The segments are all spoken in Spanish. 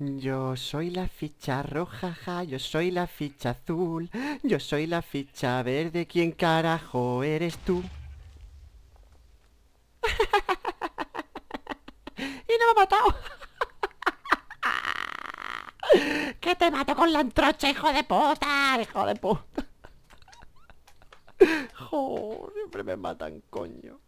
Yo soy la ficha roja, ja, yo soy la ficha azul, yo soy la ficha verde, ¿quién carajo eres tú? ¡Y no me ha matado! ¡Que te mato con la antrocha, hijo de puta! ¡Hijo de puta! ¡Jo! Siempre me matan, coño.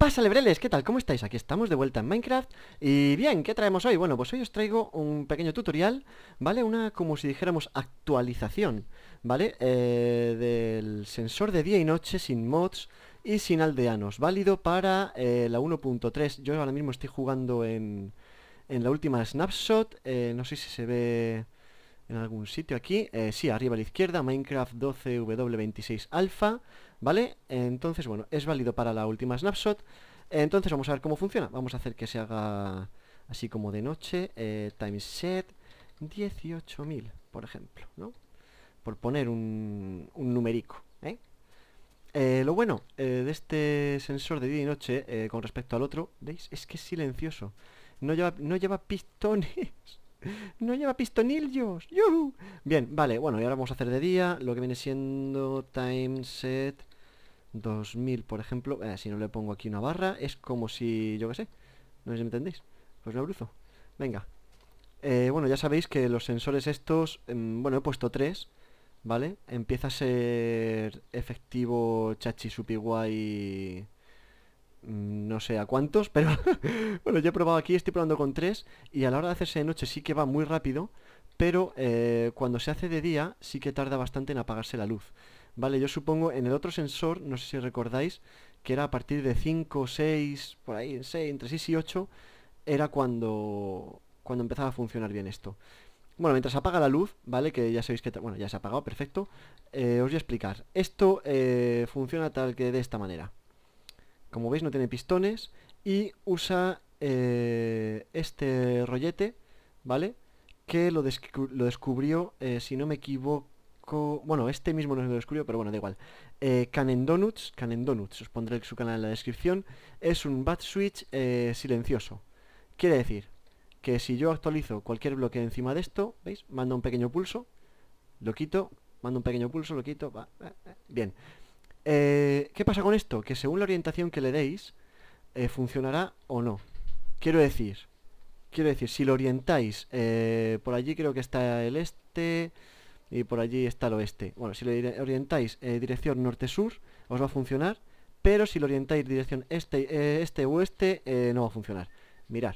Pasa Lebreles, ¿qué tal? ¿Cómo estáis? Aquí estamos de vuelta en Minecraft Y bien, ¿qué traemos hoy? Bueno, pues hoy os traigo un pequeño tutorial, ¿vale? Una, como si dijéramos, actualización, ¿vale? Eh, del sensor de día y noche sin mods y sin aldeanos Válido para eh, la 1.3 Yo ahora mismo estoy jugando en, en la última snapshot eh, No sé si se ve en algún sitio aquí. Eh, sí, arriba a la izquierda, Minecraft 12W26 Alpha, ¿vale? Entonces, bueno, es válido para la última snapshot. Entonces vamos a ver cómo funciona. Vamos a hacer que se haga así como de noche. timeset eh, time set 18.000, por ejemplo, ¿no? Por poner un, numerico, ¿eh? Eh, lo bueno de este sensor de día y noche con respecto al otro, ¿veis? Es que es silencioso. No lleva, no lleva pistones. No lleva pistonillos. Bien, vale, bueno, y ahora vamos a hacer de día lo que viene siendo timeset 2000, por ejemplo. Eh, si no le pongo aquí una barra, es como si, yo qué sé, no sé si me entendéis. Pues lo abruzo Venga. Eh, bueno, ya sabéis que los sensores estos, em, bueno, he puesto tres, ¿vale? Empieza a ser efectivo Chachi Y... Mm, no sé a cuántos, pero bueno, yo he probado aquí, estoy probando con tres y a la hora de hacerse de noche sí que va muy rápido, pero eh, cuando se hace de día sí que tarda bastante en apagarse la luz. Vale, yo supongo en el otro sensor, no sé si recordáis, que era a partir de 5, 6, por ahí, entre 6 y 8, era cuando, cuando empezaba a funcionar bien esto. Bueno, mientras apaga la luz, ¿vale? Que ya sabéis que... Bueno, ya se ha apagado, perfecto. Eh, os voy a explicar. Esto eh, funciona tal que de esta manera. Como veis no tiene pistones y usa eh, este rollete, ¿vale? Que lo, descubrió, eh, si no me equivoco... Bueno, este mismo no lo descubrió, pero bueno, da igual. Eh, Canon Donuts, os pondré su canal en la descripción. Es un bat switch eh, silencioso. Quiere decir que si yo actualizo cualquier bloque encima de esto, ¿veis? Mando un pequeño pulso, lo quito, mando un pequeño pulso, lo quito, va, bien. Eh, ¿Qué pasa con esto? Que según la orientación que le deis, eh, funcionará o no. Quiero decir, quiero decir, si lo orientáis, eh, por allí creo que está el este y por allí está el oeste. Bueno, si lo orientáis dirección norte-sur, os va a funcionar, pero si lo orientáis dirección este-oeste, este, este no va a funcionar. Mirad,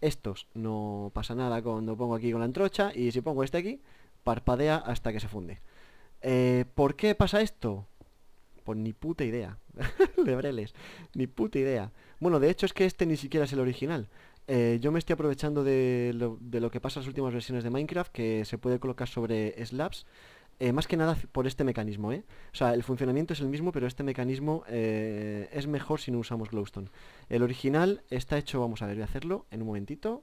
estos no pasa nada cuando pongo aquí con la antrocha y si pongo este aquí, parpadea hasta que se funde. ¿Por qué pasa esto? Pues ni puta idea. Lebreles. Ni puta idea. Bueno, de hecho es que este ni siquiera es el original. Eh, yo me estoy aprovechando de lo, que pasa en las últimas versiones de Minecraft, que se puede colocar sobre slabs. Eh, más que nada por este mecanismo, ¿eh? O sea, el funcionamiento es el mismo, pero este mecanismo eh, es mejor si no usamos glowstone. El original está hecho, vamos a ver, voy a hacerlo en un momentito.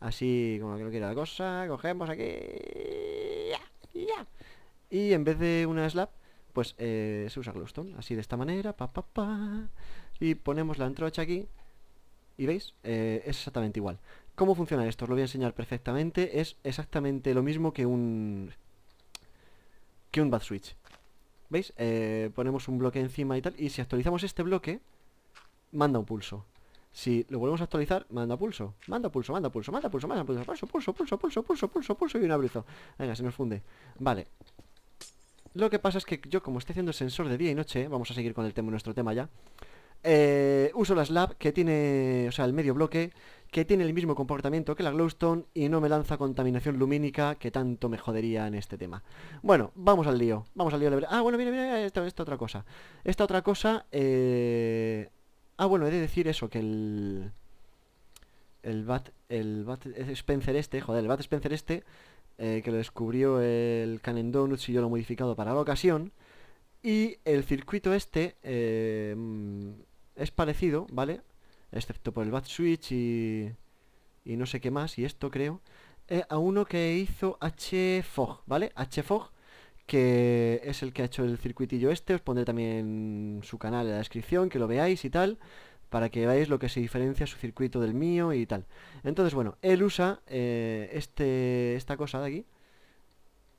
Así como que no quiera la cosa, cogemos aquí... ya. Y en vez de una slab, pues eh, se usa glowstone, así de esta manera, pa, pa, pa, y ponemos la antrocha aquí, y veis, eh, es exactamente igual. ¿Cómo funciona esto? Os lo voy a enseñar perfectamente, es exactamente lo mismo que un que un bad switch. ¿Veis? Eh, ponemos un bloque encima y tal, y si actualizamos este bloque, manda un pulso. Si lo volvemos a actualizar, manda pulso, manda pulso, manda pulso, manda pulso, manda pulso, pulso, pulso, pulso, pulso, pulso, pulso, pulso y un abrizo. Venga, se nos funde. Vale, lo que pasa es que yo, como estoy haciendo el sensor de día y noche, vamos a seguir con el tema, nuestro tema ya, eh, uso la slab que tiene, o sea, el medio bloque, que tiene el mismo comportamiento que la glowstone y no me lanza contaminación lumínica que tanto me jodería en este tema. Bueno, vamos al lío, vamos al lío. Ah, bueno, mira, mira, esta, otra cosa. Esta otra cosa, eh... Ah, bueno, he de decir eso, que el... El Bat, el Bat Spencer este, joder, el Bat Spencer este eh, que lo descubrió el Canon Donuts y yo lo he modificado para la ocasión. Y el circuito este eh, mm, es parecido, ¿vale? Excepto por el bat switch y, y no sé qué más, y esto creo, eh, a uno que hizo HFOG, ¿vale? HFOG, que es el que ha hecho el circuitillo este, os pondré también su canal en la descripción, que lo veáis y tal para que veáis lo que se diferencia su circuito del mío y tal. Entonces, bueno, él usa eh, este, esta cosa de aquí,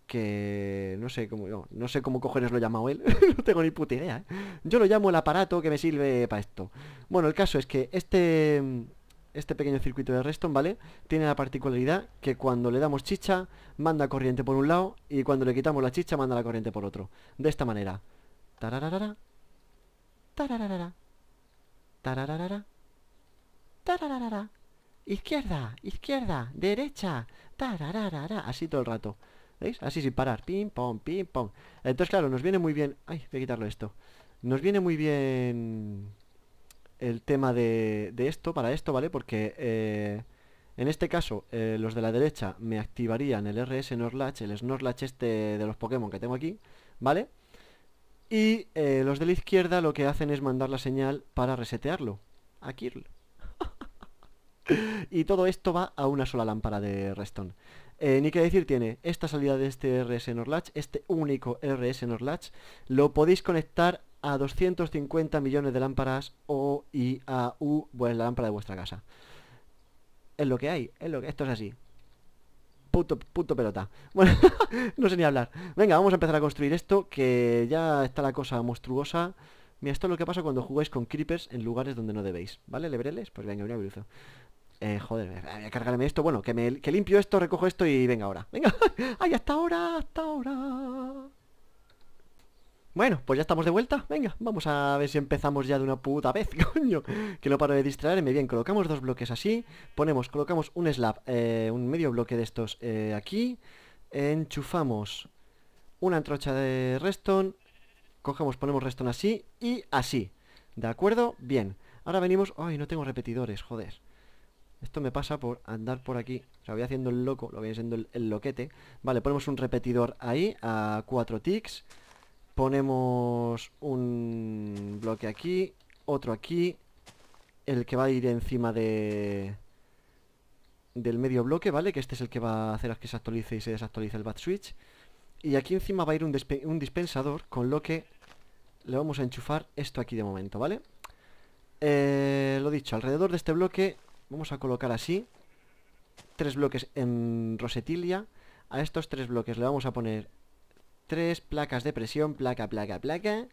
que no sé cómo no, sé cómo cojones lo llamado él, no tengo ni puta idea. ¿eh? Yo lo llamo el aparato que me sirve para esto. Bueno, el caso es que este este pequeño circuito de Reston, ¿vale? Tiene la particularidad que cuando le damos chicha, manda corriente por un lado y cuando le quitamos la chicha, manda la corriente por otro. De esta manera. Tarararara. Tarararara. Tarararara Tarararara Izquierda, izquierda, derecha. tarararara, Así todo el rato. ¿Veis? Así sin parar. Pim, pom, pim, pom. Entonces, claro, nos viene muy bien... Ay, voy a quitarlo esto. Nos viene muy bien el tema de, de esto, para esto, ¿vale? Porque eh, en este caso, eh, los de la derecha me activarían el RS Norlatch, el Snorlatch este de los Pokémon que tengo aquí, ¿vale? Y eh, los de la izquierda lo que hacen es mandar la señal para resetearlo. A Kirl. y todo esto va a una sola lámpara de Reston. Eh, ni que decir tiene, esta salida de este RS Norlatch, este único RS Norlatch, lo podéis conectar a 250 millones de lámparas o y a U, bueno, pues, la lámpara de vuestra casa. Es lo que hay, es lo que, esto es así puto, pelota. Bueno, no sé ni hablar. Venga, vamos a empezar a construir esto, que ya está la cosa monstruosa. Mira, esto es lo que pasa cuando jugáis con creepers en lugares donde no debéis. ¿Vale, lebreles? Pues venga, una bruzo. Eh, joder, voy eh, a cargarme esto. Bueno, que, me, que limpio esto, recojo esto y venga ahora. Venga. ¡Ay, hasta ahora! ¡Hasta ahora! Bueno, pues ya estamos de vuelta. Venga, vamos a ver si empezamos ya de una puta vez, coño. Que no paro de distraerme. Bien, colocamos dos bloques así. Ponemos, colocamos un slab, eh, un medio bloque de estos eh, aquí. Enchufamos una antrocha de redstone. Cogemos, ponemos redstone así y así. ¿De acuerdo? Bien. Ahora venimos... Ay, no tengo repetidores, joder. Esto me pasa por andar por aquí. O sea, voy haciendo el loco, lo voy haciendo el, el loquete. Vale, ponemos un repetidor ahí a cuatro ticks. Ponemos un bloque aquí, otro aquí, el que va a ir encima de del medio bloque, ¿vale? Que este es el que va a hacer que se actualice y se desactualice el bat switch. Y aquí encima va a ir un, dispensador, con lo que le vamos a enchufar esto aquí de momento, ¿vale? Eh, lo dicho, alrededor de este bloque vamos a colocar así tres bloques en rosetilia. A estos tres bloques le vamos a poner Tres placas de presión, placa, placa, placa.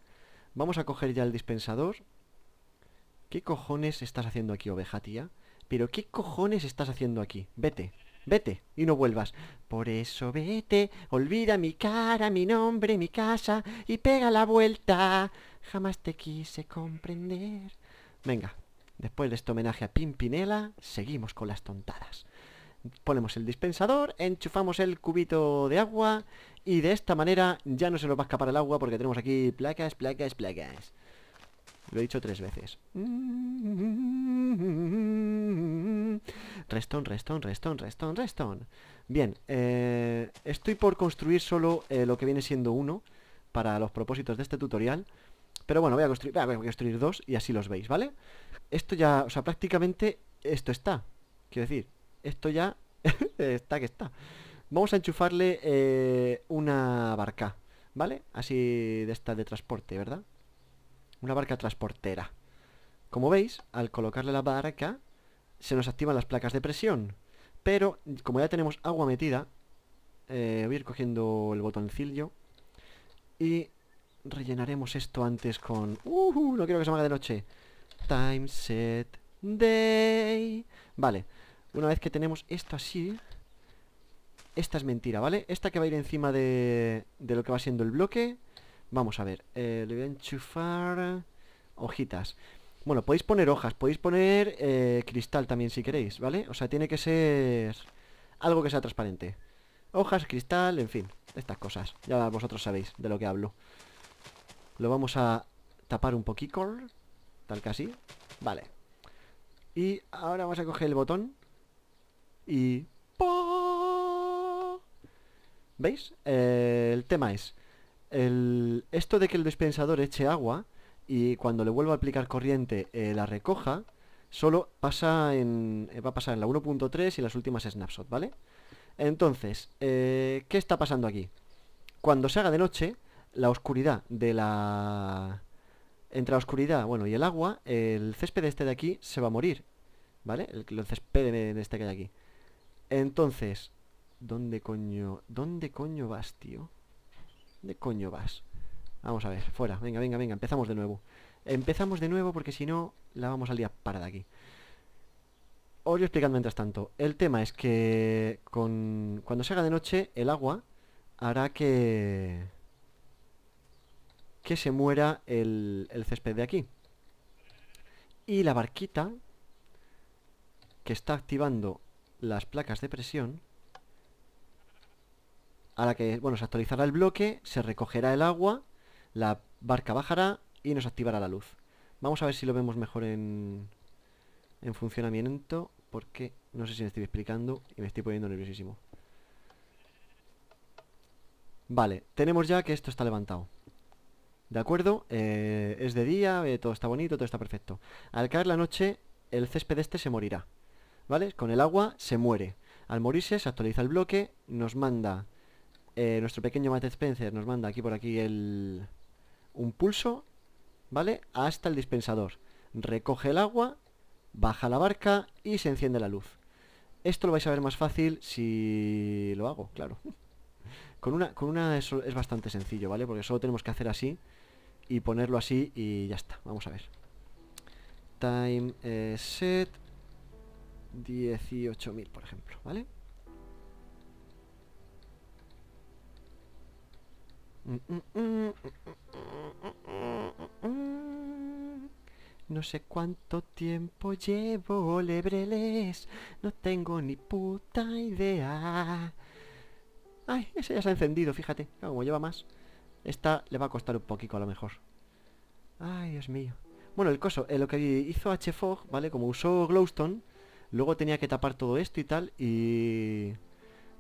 Vamos a coger ya el dispensador. ¿Qué cojones estás haciendo aquí, oveja tía? Pero ¿qué cojones estás haciendo aquí? Vete, vete y no vuelvas. Por eso vete, olvida mi cara, mi nombre, mi casa y pega la vuelta. Jamás te quise comprender. Venga, después de este homenaje a Pimpinela, seguimos con las tontadas ponemos el dispensador, enchufamos el cubito de agua y de esta manera ya no se nos va a escapar el agua porque tenemos aquí placas, placas, placas. Lo he dicho tres veces. Restón, restón, restón, restón, restón. Bien, eh, estoy por construir solo eh, lo que viene siendo uno para los propósitos de este tutorial. Pero bueno, voy a, construir, voy a construir dos y así los veis, ¿vale? Esto ya, o sea, prácticamente esto está. Quiero decir, esto ya está que está. Vamos a enchufarle eh, una barca, ¿vale? Así de esta de transporte, ¿verdad? Una barca transportera. Como veis, al colocarle la barca, se nos activan las placas de presión. Pero, como ya tenemos agua metida, eh, voy a ir cogiendo el botoncillo y rellenaremos esto antes con... Uh, no quiero que se me haga de noche. Time set day. Vale. Una vez que tenemos esto así Esta es mentira, ¿vale? Esta que va a ir encima de, lo que va siendo el bloque Vamos a ver eh, Le voy a enchufar Hojitas Bueno, podéis poner hojas, podéis poner eh, cristal también si queréis, ¿vale? O sea, tiene que ser algo que sea transparente Hojas, cristal, en fin Estas cosas, ya vosotros sabéis de lo que hablo Lo vamos a tapar un poquito Tal que así Vale Y ahora vamos a coger el botón y... ¿Veis? Eh, el tema es... El, esto de que el dispensador eche agua y cuando le vuelva a aplicar corriente eh, la recoja, solo pasa en, eh, va a pasar en la 1.3 y las últimas snapshot, ¿vale? Entonces, ¿qué está pasando aquí? Cuando se haga de noche, la oscuridad de la... Entre la oscuridad, bueno, y el agua, el césped este de aquí se va a morir, ¿vale? El, el césped en este que hay aquí. Entonces, ¿dónde coño? ¿Dónde coño vas, tío? ¿Dónde coño vas? Vamos a ver, fuera, venga, venga, venga, empezamos de nuevo Empezamos de nuevo porque si no La vamos al día de aquí Os voy explicando mientras tanto El tema es que Cuando se haga de noche, el agua Hará que Que se muera el, el césped de aquí Y la barquita Que está activando las placas de presión a la que, bueno, se actualizará el bloque, se recogerá el agua, la barca bajará y nos activará la luz. Vamos a ver si lo vemos mejor en, en funcionamiento, porque no sé si me estoy explicando y me estoy poniendo nerviosísimo. Vale, tenemos ya que esto está levantado. ¿De acuerdo? Eh, es de día, eh, todo está bonito, todo está perfecto. Al caer la noche, el césped este se morirá. ¿vale? Con el agua se muere. Al morirse se actualiza el bloque, nos manda... Eh, nuestro pequeño Matt Spencer nos manda aquí por aquí el... Un pulso, ¿vale? Hasta el dispensador. Recoge el agua, baja la barca y se enciende la luz. Esto lo vais a ver más fácil si lo hago, claro. Con una, con una es, es bastante sencillo, ¿vale? Porque solo tenemos que hacer así y ponerlo así y ya está. Vamos a ver. Time set 18.000, por ejemplo, ¿vale? No sé cuánto tiempo llevo, lebreles, no tengo ni puta idea. Ay, ese ya se ha encendido, fíjate, como lleva más. Esta le va a costar un poquito a lo mejor. Ay, Dios mío. Bueno, el coso, eh, lo que hizo HFog, ¿vale? Como usó Glowstone, Luego tenía que tapar todo esto y tal y...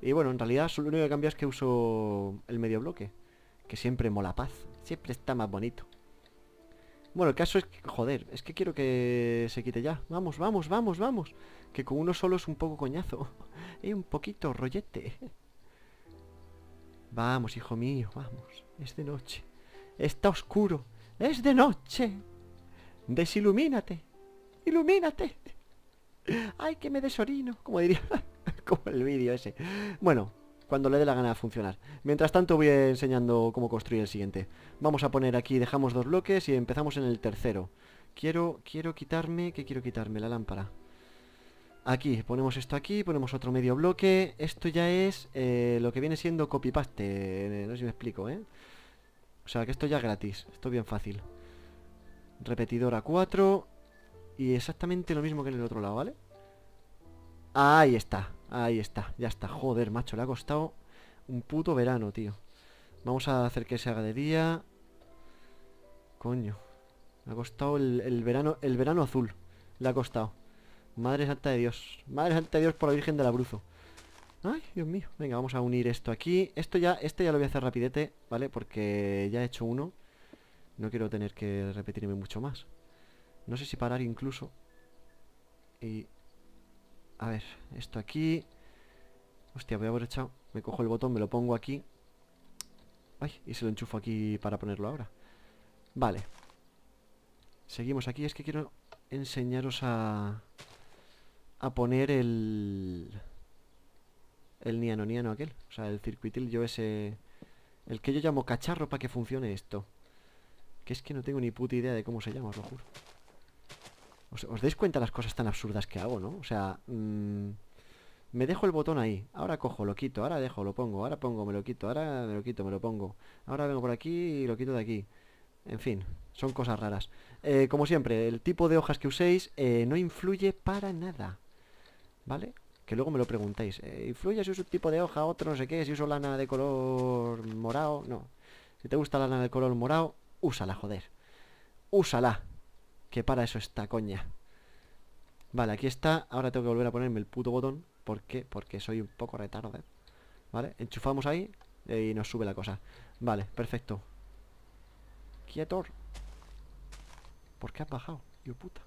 Y bueno, en realidad lo único que cambia es que uso el medio bloque. Que siempre mola paz. Siempre está más bonito. Bueno, el caso es que, joder, es que quiero que se quite ya. Vamos, vamos, vamos, vamos. Que con uno solo es un poco coñazo. Y un poquito rollete. Vamos, hijo mío, vamos. Es de noche. Está oscuro. Es de noche. Desilumínate. Ilumínate. ¡Ay, que me desorino! Como diría, como el vídeo ese. Bueno, cuando le dé la gana a funcionar. Mientras tanto voy enseñando cómo construir el siguiente. Vamos a poner aquí, dejamos dos bloques y empezamos en el tercero. Quiero, quiero quitarme, ¿qué quiero quitarme? La lámpara. Aquí, ponemos esto aquí, ponemos otro medio bloque. Esto ya es eh, lo que viene siendo copy-paste, eh, no sé si me explico, ¿eh? O sea, que esto ya es gratis, esto es bien fácil. Repetidora 4, y exactamente lo mismo que en el otro lado, ¿vale? Ahí está, ahí está, ya está Joder, macho, le ha costado un puto verano, tío Vamos a hacer que se haga de día Coño Me ha costado el, verano el verano azul Le ha costado Madre santa de Dios Madre santa de Dios por la Virgen del Abruzo Ay, Dios mío Venga, vamos a unir esto aquí Esto ya, este ya lo voy a hacer rapidete, ¿vale? Porque ya he hecho uno No quiero tener que repetirme mucho más no sé si parar incluso. Y... A ver, esto aquí... Hostia, voy a haber echado... Me cojo el botón, me lo pongo aquí. Ay, y se lo enchufo aquí para ponerlo ahora. Vale. Seguimos aquí. Es que quiero enseñaros a... A poner el... El niano, niano aquel. O sea, el circuitil yo ese... El que yo llamo cacharro para que funcione esto. Que es que no tengo ni puta idea de cómo se llama, os lo juro. ¿Os, dais cuenta las cosas tan absurdas que hago, no? O sea, mm, me dejo el botón ahí. Ahora cojo, lo quito. Ahora dejo, lo pongo. Ahora pongo, me lo quito. Ahora me lo quito, me lo pongo. Ahora vengo por aquí y lo quito de aquí. En fin, son cosas raras. Eh, como siempre, el tipo de hojas que uséis eh, no influye para nada. ¿Vale? Que luego me lo preguntáis. Eh, ¿Influye si uso un tipo de hoja, otro, no sé qué? Si uso lana de color morado, no. Si te gusta la lana de color morado, úsala, joder. Úsala. Que para eso está, coña Vale, aquí está Ahora tengo que volver a ponerme el puto botón ¿Por qué? Porque soy un poco retardo ¿eh? Vale, enchufamos ahí Y nos sube la cosa Vale, perfecto Quieto ¿Por qué has bajado? Yo puta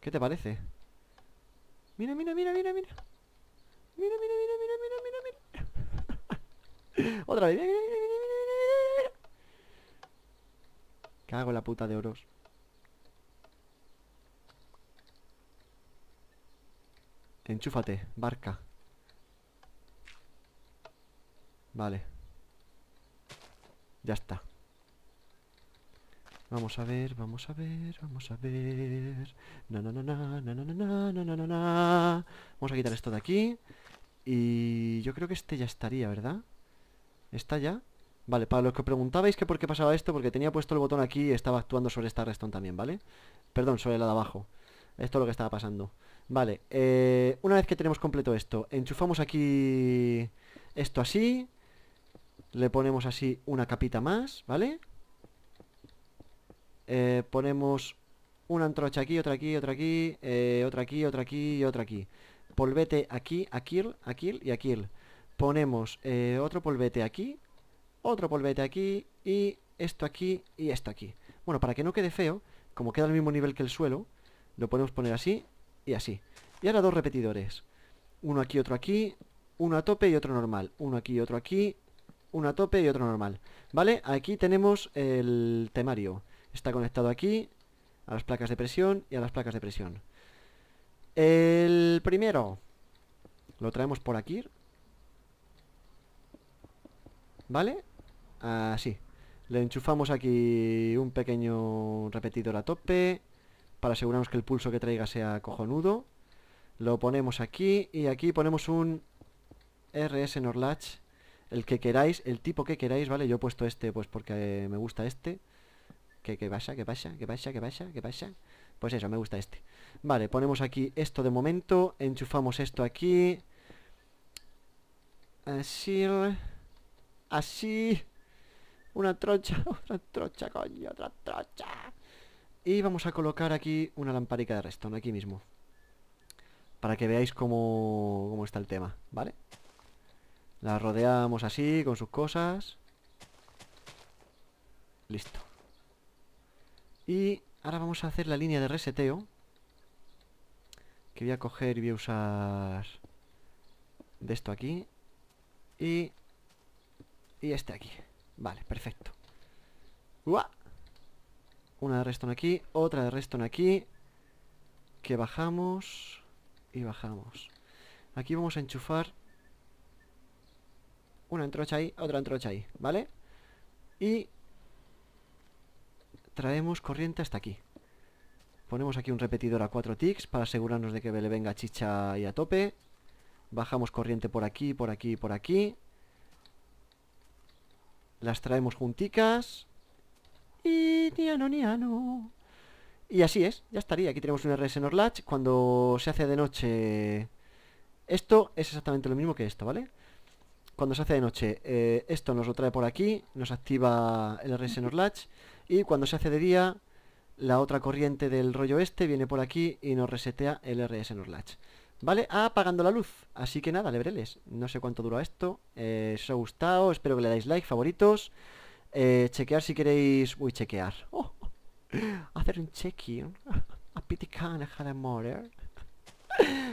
¿Qué te parece? Mira, mira, mira, mira, mira Mira, mira, mira, mira, mira, mira, mira Otra vez, mira, mira Cago en la puta de oros. Enchúfate, barca. Vale. Ya está. Vamos a ver, vamos a ver, vamos a ver. no, no, no, no. Vamos a quitar esto de aquí. Y yo creo que este ya estaría, ¿verdad? ¿Está ya? Vale, para los que preguntabais que por qué pasaba esto, porque tenía puesto el botón aquí y estaba actuando sobre esta restón también, ¿vale? Perdón, sobre la de abajo. Esto es lo que estaba pasando. Vale, eh, una vez que tenemos completo esto, enchufamos aquí esto así. Le ponemos así una capita más, ¿vale? Eh, ponemos una antrocha aquí, otra aquí, otra aquí, eh, otra aquí, otra aquí y otra aquí. Polvete aquí, aquí, aquí y aquí. Ponemos otro polvete aquí otro polvete aquí y esto aquí y esto aquí. Bueno, para que no quede feo, como queda al mismo nivel que el suelo, lo podemos poner así y así. Y ahora dos repetidores. Uno aquí, otro aquí, uno a tope y otro normal. Uno aquí, y otro aquí, uno a tope y otro normal. ¿Vale? Aquí tenemos el temario. Está conectado aquí a las placas de presión y a las placas de presión. El primero lo traemos por aquí. ¿Vale? Así. Le enchufamos aquí un pequeño repetidor a tope para asegurarnos que el pulso que traiga sea cojonudo. Lo ponemos aquí y aquí ponemos un RS Norlatch, el que queráis, el tipo que queráis, ¿vale? Yo he puesto este pues porque me gusta este. ¿Qué, pasa? ¿Qué pasa? ¿Qué pasa? ¿Qué pasa? ¿Qué pasa? Pues eso, me gusta este. Vale, ponemos aquí esto de momento, enchufamos esto aquí. Así. Así una trocha, otra trocha, coño, otra trocha. Y vamos a colocar aquí una lamparica de redstone, aquí mismo. Para que veáis cómo, cómo está el tema, ¿vale? La rodeamos así, con sus cosas. Listo. Y ahora vamos a hacer la línea de reseteo. Que voy a coger y voy a usar de esto aquí. Y, y este aquí. Vale, perfecto Una de redstone aquí, otra de redstone aquí Que bajamos Y bajamos Aquí vamos a enchufar Una entrocha ahí, otra entrocha ahí, ¿vale? Y Traemos corriente hasta aquí Ponemos aquí un repetidor a 4 ticks Para asegurarnos de que le venga chicha y a tope Bajamos corriente por aquí, por aquí, por aquí las traemos junticas. Y niano, Y así es, ya estaría. Aquí tenemos un RS latch Cuando se hace de noche... Esto es exactamente lo mismo que esto, ¿vale? Cuando se hace de noche, eh, esto nos lo trae por aquí, nos activa el RS latch Y cuando se hace de día, la otra corriente del rollo este viene por aquí y nos resetea el RS latch ¿Vale? Ah, apagando la luz. Así que nada, lebreles. No sé cuánto duró esto. Eh, si os ha gustado, espero que le dais like, favoritos. Eh, chequear si queréis... Uy, chequear. Oh, hacer un check-in. A pity ahora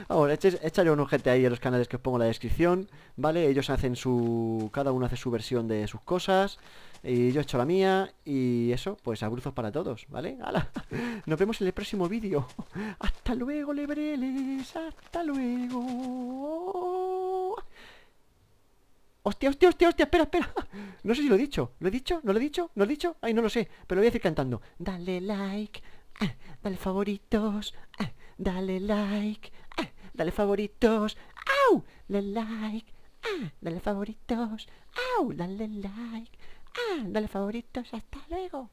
Vamos, echaré un ojete ahí a los canales que os pongo en la descripción, ¿vale? Ellos hacen su... Cada uno hace su versión de sus cosas. Y yo he hecho la mía. Y eso, pues abruzos para todos, ¿vale? ¡Hala! Nos vemos en el próximo vídeo. ¡Hasta luego, lebreles! ¡Hasta luego! ¡Hostia, hostia, hostia, hostia! ¡Espera, espera! No sé si lo he dicho. ¿Lo he dicho? ¿No lo he dicho? ¿No lo he dicho? Ay, no lo sé. Pero lo voy a decir cantando. Dale like. Eh, dale favoritos. Eh, dale like. Eh, dale favoritos. ¡Au! Dale like. dale favoritos. ¡Au! Dale like. ¡Ah! dale favorito, está luego.